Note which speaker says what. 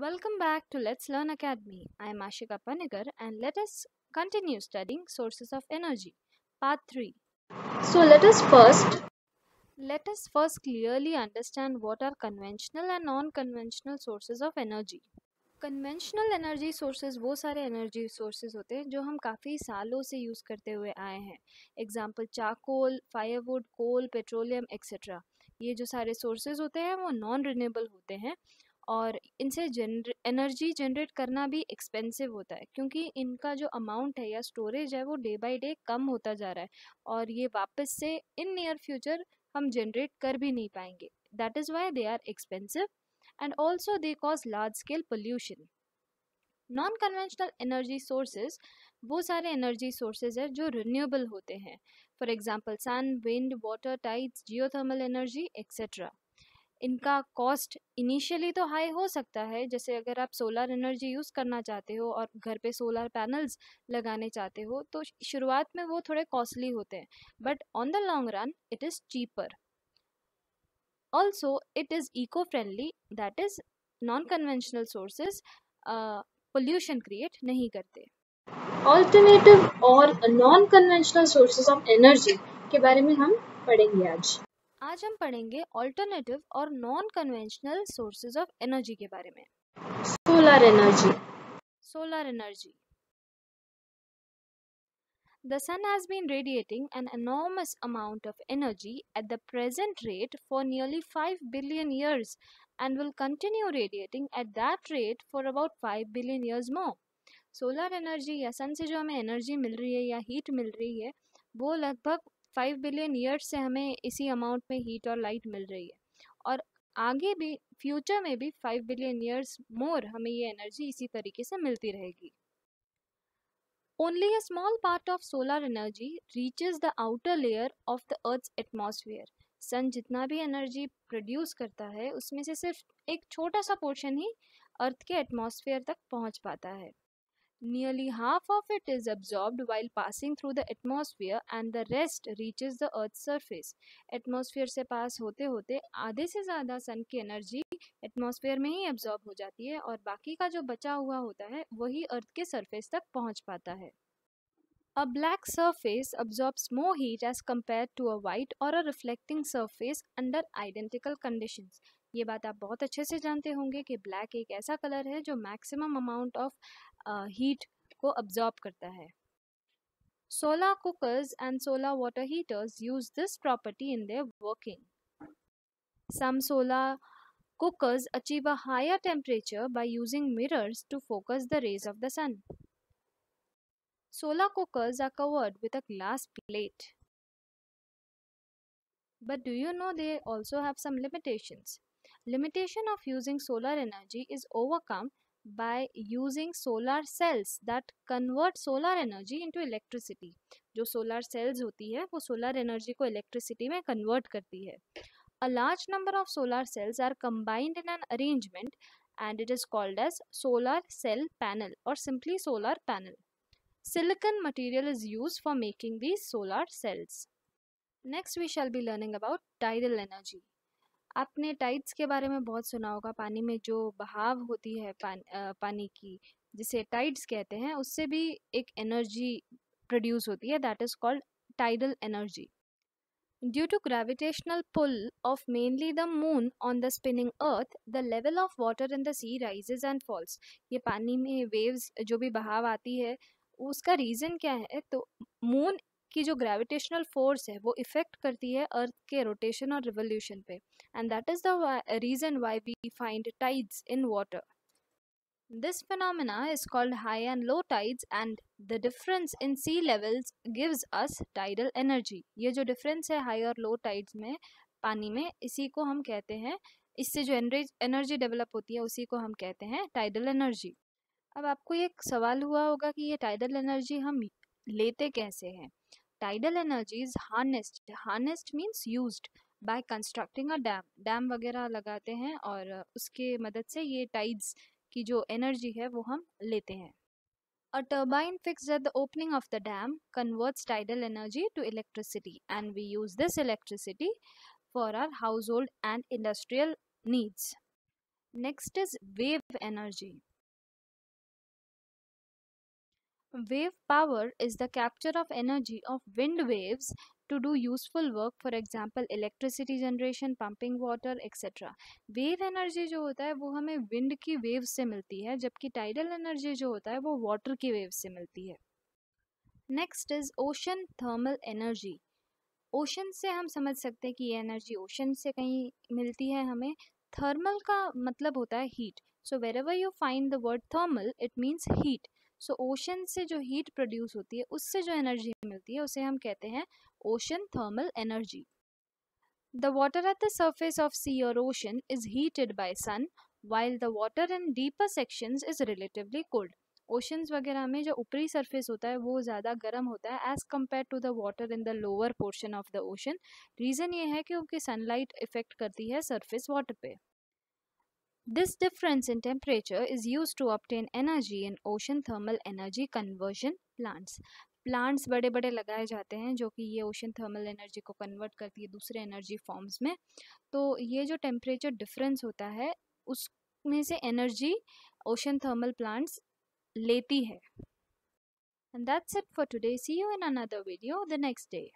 Speaker 1: Welcome back to Let's Learn Academy. I am Ashika Panigar and let us continue studying sources of energy. Part 3. So let us first let us first clearly understand what are conventional and non-conventional sources of energy. Conventional energy sources वो सारे energy sources होते हैं जो हम काफ़ी सालों से use करते हुए आए हैं example charcoal firewood coal petroleum etcetera ये जो सारे सोर्सेज होते हैं वो नॉन रिन्यूएबल होते हैं और इनसे जनर एनर्जी जनरेट करना भी एक्सपेंसिव होता है क्योंकि इनका जो अमाउंट है या स्टोरेज है वो डे बाय डे कम होता जा रहा है और ये वापस से इन नियर फ्यूचर हम जनरेट कर भी नहीं पाएंगे that is why they are expensive and also they cause large scale pollution non conventional energy sources वो सारे एनर्जी सोर्सेज है जो रिन्यूएबल होते हैं for example sun wind water tides geothermal energy etcetera इनका कॉस्ट इनिशियली तो high हो सकता है जैसे अगर आप सोलर एनर्जी यूज़ करना चाहते हो और घर पे सोलर पैनल्स लगाने चाहते हो तो शुरुआत में वो थोड़े कॉस्टली होते हैं but on the long run it is cheaper also it is eco friendly that is non conventional sources pollution create नहीं करते ऑल्टरनेटिव और non conventional sources of energy के बारे में हम पढ़ेंगे आज आज हम पढ़ेंगे ऑल्टरनेटिव और non conventional sources of energy के बारे में solar energy solar energy The sun has been radiating an enormous amount of energy at the present rate for nearly 5 billion years and will continue radiating at that rate for about 5 billion years more. Solar energy ya sun se jo hame energy mil rahi hai ya heat mil rahi hai wo lagbhag five billion years से हमें इसी amount में heat और light मिल रही है और आगे भी फ्यूचर में भी फाइव बिलियन ईयर्स मोर हमें ये एनर्जी इसी तरीके से मिलती रहेगी only a small part of solar energy reaches the outer layer of the earth atmosphere sun जितना भी एनर्जी प्रोड्यूस करता है उसमें से सिर्फ एक छोटा सा पोर्शन ही अर्थ के एटमोसफियर तक पहुंच पाता है Nearly half of it is absorbed while passing through the atmosphere and the rest reaches the earth's surface. Atmosphere se pass hote hote aadhe se zyada sun ki energy atmosphere mein hi absorb ho jati hai aur baki ka jo bacha hua hota hai wahi earth ke surface tak pahunch pata hai A black surface absorbs more heat as compared to a white or a reflecting surface under identical conditions. ये बात आप बहुत अच्छे से जानते होंगे कि black एक ऐसा कलर है जो maximum amount of Heat co absorb करता है solar cookers and solar water heaters use this property in their working some solar cookers achieve a higher temperature by using mirrors to focus the rays of the sun solar cookers are covered with a glass plate but do you know they also have some limitations limitation of using solar energy is overcome by using solar cells that convert solar energy into electricity जो solar cells होती है वो solar energy को electricity में convert करती है a large number of solar cells are combined in an arrangement and it is called as solar cell panel और simply solar panel silicon material is use for making these solar cells next we shall be learning about tidal energy आपने tides के बारे में बहुत सुना होगा पानी में जो बहाव होती है पान, आ, पानी की जिसे टाइड्स कहते हैं उससे भी एक एनर्जी प्रोड्यूस होती है that is called tidal energy due to gravitational pull of mainly the moon on the spinning earth the level of water in the sea rises and falls ये पानी में वेव्स जो भी बहाव आती है उसका रीज़न क्या है तो मून की जो ग्रेविटेशनल फोर्स है वो इफेक्ट करती है अर्थ के रोटेशन और रिवोल्यूशन पे and that is the reason why we find tides in water this phenomena is called high and low tides and the difference in sea levels gives us tidal energy ये जो difference है high और लो tides में पानी में इसी को हम कहते हैं इससे जो एनर्जी डेवलप होती है उसी को हम कहते हैं टाइडल एनर्जी अब आपको एक सवाल हुआ होगा कि ये टाइडल एनर्जी हम लेते कैसे हैं tidal energy is harnessed harnessed means use by constructing a dam dam वगैरह लगाते हैं और उसके मदद से ये टाइड्स की जो एनर्जी है वो हम लेते हैं a turbine fix at the opening of the dam converts tidal energy to electricity and we use this electricity for our household and industrial needs next is wave energy wave power is the capture of energy of wind waves to do useful work for example electricity generation pumping water etcetera wave energy जो होता है वो हमें wind की wave से मिलती है जबकि टाइडल एनर्जी जो होता है वो वाटर की वेव से मिलती है next is ocean thermal energy ocean से हम समझ सकते हैं कि ये एनर्जी ओशन से कहीं मिलती है हमें थर्मल का मतलब होता है heat so wherever you find the word thermal it means heat so so, ocean से जो हीट प्रोड्यूस होती है उससे जो एनर्जी मिलती है उसे हम कहते हैं ocean thermal energy the water at the surface of sea और ocean is heated by sun while the water in deeper section is relatively cold oceans वगैरह में जो ऊपरी सरफेस होता है वो ज़्यादा गर्म होता है as compare to the water in the lower portion of the ocean reason ये है कि उनकी सनलाइट इफ़ेक्ट करती है सरफेस वाटर पे This difference in temperature is used to obtain energy in ocean thermal energy conversion plants. Plants बड़े बड़े लगाए जाते हैं जो कि ये ओशन थर्मल एनर्जी को कन्वर्ट करती है दूसरे एनर्जी फॉर्म्स में तो ये जो टेम्परेचर डिफरेंस होता है उसमें से एनर्जी ओशन थर्मल प्लांट्स लेती है and that's it for today see you in another video the next day